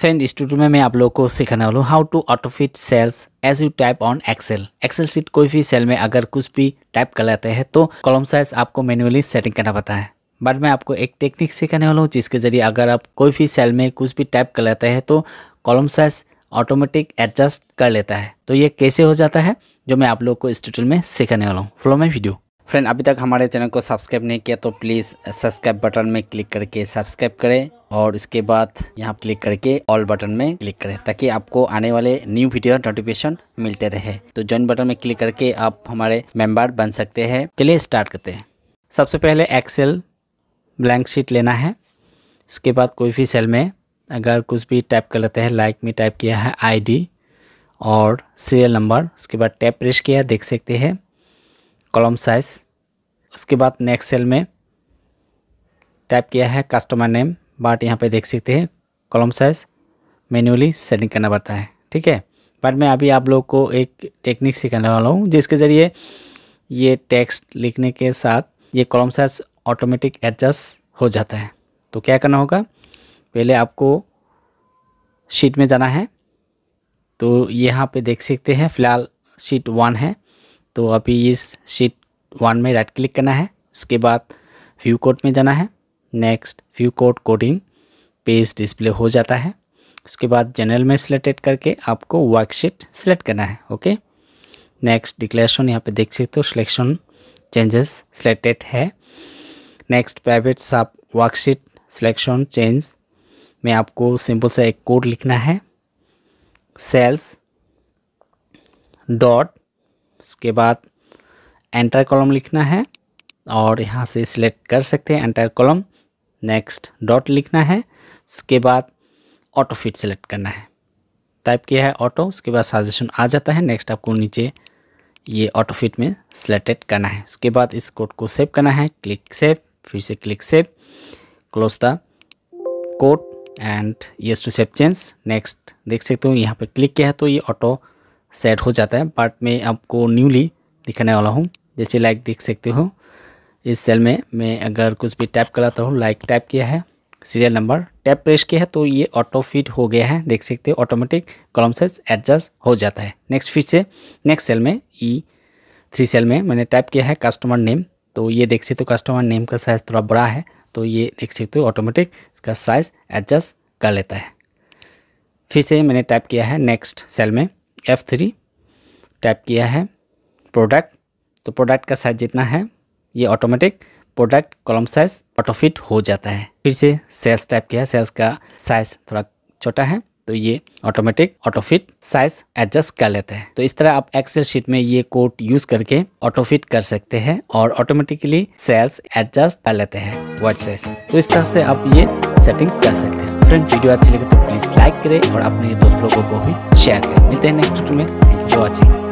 friend इस में मैं आप लोग को सिखाने वाला हूँ how to autofit cells as you type on Excel Excel sheet कोई भी सेल में अगर कुछ भी टाइप कर लेते हैं तो कॉलम साइज आपको मैनुअली सेटिंग करना पता है बट मैं आपको एक टेक्निक सिखाने वाला हूँ जिसके ज़रिए अगर आप कोई भी सेल में कुछ भी टाइप कर लेते हैं तो कॉलम साइज ऑटोमेटिक एडजस्ट कर लेता है तो ये कैसे हो जाता है जो मैं आप लोग को इस में सिखाने वाला हूँ फ्लो में वीडियो फ्रेंड अभी तक हमारे चैनल को सब्सक्राइब नहीं किया तो प्लीज़ सब्सक्राइब बटन में क्लिक करके सब्सक्राइब करें और इसके बाद यहाँ क्लिक करके ऑल बटन में क्लिक करें ताकि आपको आने वाले न्यू वीडियो नोटिफिकेशन मिलते रहे तो ज्वाइन बटन में क्लिक करके आप हमारे मेंबर बन सकते हैं चलिए स्टार्ट करते हैं सबसे पहले एक्सेल ब्लैंक शीट लेना है उसके बाद कोई भी सेल में अगर कुछ भी टाइप कर लेते हैं लाइक में टाइप किया है आई और सीरियल नंबर उसके बाद टैप प्रेस किया देख सकते हैं कॉलम साइज उसके बाद नेक्स्ट सेल में टाइप किया है कस्टमर नेम बट यहाँ पे देख सकते हैं कॉलम साइज मैन्युअली सेटिंग करना पड़ता है ठीक है बट मैं अभी आप लोग को एक टेक्निक सिखाने वाला हूँ जिसके ज़रिए ये टेक्स्ट लिखने के साथ ये कॉलम साइज ऑटोमेटिक एडजस्ट हो जाता है तो क्या करना होगा पहले आपको शीट में जाना है तो यहाँ पे देख सकते हैं फ़िलहाल शीट वन है तो अभी इस शीट वन में राइट क्लिक करना है उसके बाद व्यू कोड में जाना है next view code coding page display हो जाता है उसके बाद जनरल में सिलेक्टेड करके आपको वर्कशीट सिलेक्ट करना है ओके नेक्स्ट डिक्लेरेशन यहाँ पे देख सकते हो सिलेक्शन चेंजेस सिलेक्टेड है next private sub worksheet selection change में आपको सिंपल सा एक कोड लिखना है सेल्स डॉट उसके बाद एंटर कॉलम लिखना है और यहाँ से सिलेक्ट कर सकते हैं एंटर कॉलम नेक्स्ट डॉट लिखना है उसके बाद ऑटो फिट सेलेक्ट करना है टाइप किया है ऑटो उसके बाद सजेशन आ जाता है नेक्स्ट आपको नीचे ये ऑटो फिट में सिलेक्टेड करना है उसके बाद इस कोड को सेव करना है क्लिक सेव फिर से click save close the code and yes to save change next देख सकते हो यहाँ पर क्लिक किया है तो ये ऑटो सेट हो जाता है पार्ट में आपको न्यूली दिखाने वाला हूँ जैसे लाइक देख सकते हो इस सेल में मैं अगर कुछ भी टैप कराता हूँ लाइक टाइप किया है सीरियल नंबर टैप प्रेस किया है तो ये ऑटो फिट हो गया है देख सकते हो ऑटोमेटिक कॉलम साइज एडजस्ट हो जाता है नेक्स्ट फिर से नेक्स्ट सेल में ई थ्री सेल में मैंने टैप किया है कस्टमर नेम तो ये देख सकते हो कस्टमर नेम का साइज़ थोड़ा बड़ा है तो ये देख सकते हो ऑटोमेटिक इसका साइज़ एडजस्ट कर लेता है फिर से मैंने टाइप किया है नेक्स्ट सेल में एफ थ्री टाइप किया है प्रोडक्ट तो प्रोडक्ट का साइज जितना है ये automatic product column size autofit हो जाता है फिर से सेल्स टाइप किया है सेल्स का साइज थोड़ा छोटा है तो ये ऑटोमेटिक ऑटोफिट साइज एडजस्ट कर लेते हैं तो इस तरह आप एक्सेल शीट में ये कोड यूज करके ऑटोफिट कर सकते हैं और ऑटोमेटिकली सेल्स एडजस्ट कर लेते हैं वर्ड साइज तो इस तरह से आप ये सेटिंग कर सकते हैं फ्रेंड वीडियो अच्छी लगे तो प्लीज़ लाइक करें और अपने दोस्त लोगों को भी शेयर करें मिलते हैं नेक्स्ट वीडियो में थैंक यू फॉर वॉचिंग